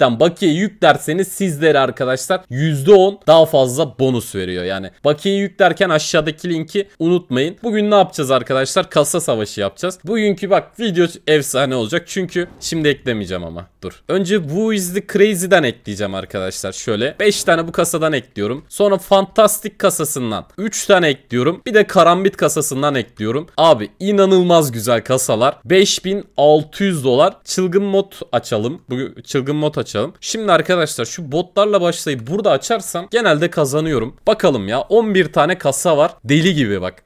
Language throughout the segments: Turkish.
Link'ten bakiye yüklerseniz sizlere arkadaşlar %10 daha fazla bonus veriyor. Yani bakiye yüklerken aşağıdaki linki unutmayın. Bugün ne yapacağız arkadaşlar? Kasa savaşı yapacağız. Bugünkü bak video efsane olacak. Çünkü şimdi eklemeyeceğim ama. Dur. Önce bu is the Crazy'den ekleyeceğim arkadaşlar. Şöyle 5 tane bu kasadan ekliyorum. Sonra Fantastik kasasından 3 tane ekliyorum. Bir de Karambit kasasından ekliyorum. Abi inanılmaz güzel kasalar. 5600 dolar. Çılgın mod açalım. Bu çılgın mod açalım açalım. Şimdi arkadaşlar şu botlarla başlayıp burada açarsam genelde kazanıyorum. Bakalım ya 11 tane kasa var. Deli gibi bak.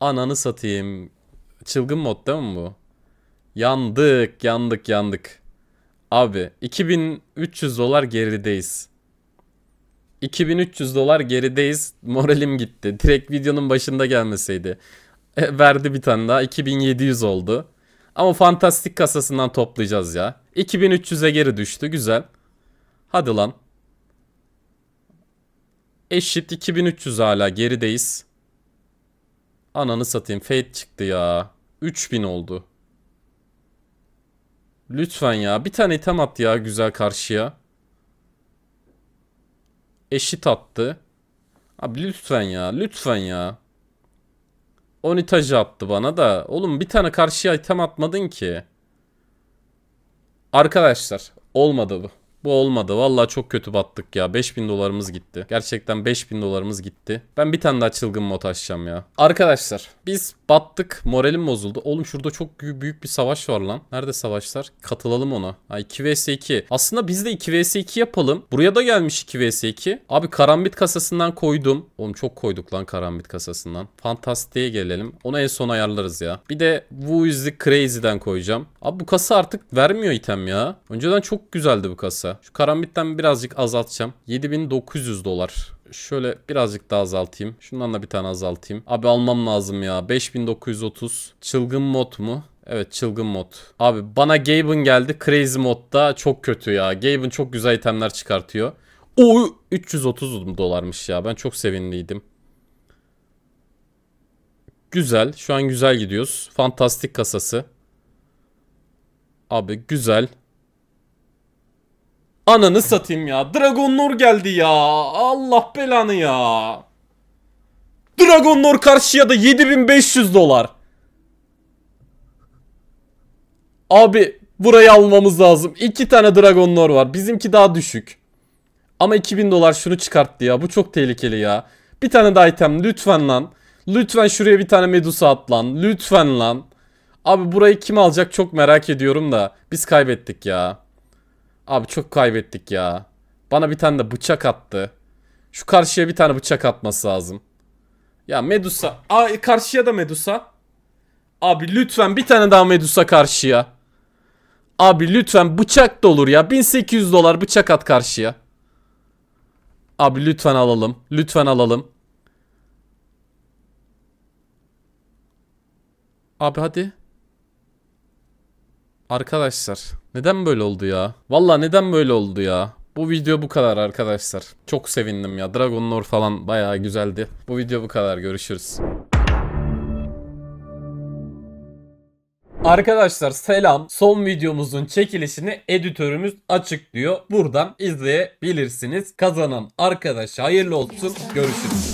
Ananı satayım. Çılgın mod değil mi bu? Yandık yandık yandık. Abi 2300 dolar gerideyiz. 2300 dolar gerideyiz. Moralim gitti. Direkt videonun başında gelmeseydi. E, verdi bir tane daha. 2700 oldu. Ama fantastik kasasından toplayacağız ya. 2300'e geri düştü. Güzel. Hadi lan. Eşit 2300 hala gerideyiz. Ananı satayım. Fate çıktı ya. 3000 oldu. Lütfen ya. Bir tane item at ya güzel karşıya. Eşit attı. Abi lütfen ya. Lütfen ya. Onitajı attı bana da. Oğlum bir tane karşıya item atmadın ki. Arkadaşlar olmadı bu. Bu olmadı. Vallahi çok kötü battık ya. 5000 dolarımız gitti. Gerçekten 5000 dolarımız gitti. Ben bir tane daha çılgın mod açacağım ya. Arkadaşlar biz battık. Moralim bozuldu. Oğlum şurada çok büyük bir savaş var lan. Nerede savaşlar? Katılalım ona. Ha 2 vs 2. Aslında biz de 2 vs 2 yapalım. Buraya da gelmiş 2 vs 2. Abi karambit kasasından koydum. Oğlum çok koyduk lan karambit kasasından. Fantastiğe gelelim. Onu en son ayarlarız ya. Bir de bu is Crazy'den koyacağım. Abi bu kasa artık vermiyor item ya. Önceden çok güzeldi bu kasa. Şu karambitten birazcık azaltacağım. 7900 dolar. Şöyle birazcık daha azaltayım. Şundan da bir tane azaltayım. Abi almam lazım ya. 5930. Çılgın mod mu? Evet çılgın mod. Abi bana Gaben geldi. Crazy modda çok kötü ya. Gaben çok güzel itemler çıkartıyor. O 330 dolarmış ya. Ben çok sevinliydim. Güzel. Şu an güzel gidiyoruz. Fantastik kasası. Abi güzel. Ananı satayım ya. Dragon Lord geldi ya. Allah belanı ya. Dragon Lord karşıya da 7500 dolar. Abi burayı almamız lazım. İki tane Dragon Lord var. Bizimki daha düşük. Ama 2000 dolar şunu çıkarttı ya. Bu çok tehlikeli ya. Bir tane daha item lütfen lan. Lütfen şuraya bir tane Medusa at lan. Lütfen lan. Abi burayı kim alacak çok merak ediyorum da. Biz kaybettik ya. Abi çok kaybettik ya. Bana bir tane de bıçak attı. Şu karşıya bir tane bıçak atması lazım. Ya Medusa. Aa, karşıya da Medusa. Abi lütfen bir tane daha Medusa karşıya. Abi lütfen bıçak da olur ya. 1800 dolar bıçak at karşıya. Abi lütfen alalım. Lütfen alalım. Abi hadi. Arkadaşlar. Neden böyle oldu ya? Valla neden böyle oldu ya? Bu video bu kadar arkadaşlar. Çok sevindim ya. Dragon Lore falan bayağı güzeldi. Bu video bu kadar. Görüşürüz. Arkadaşlar selam. Son videomuzun çekilişini editörümüz açıklıyor. Buradan izleyebilirsiniz. Kazanan arkadaş hayırlı olsun. Görüşürüz.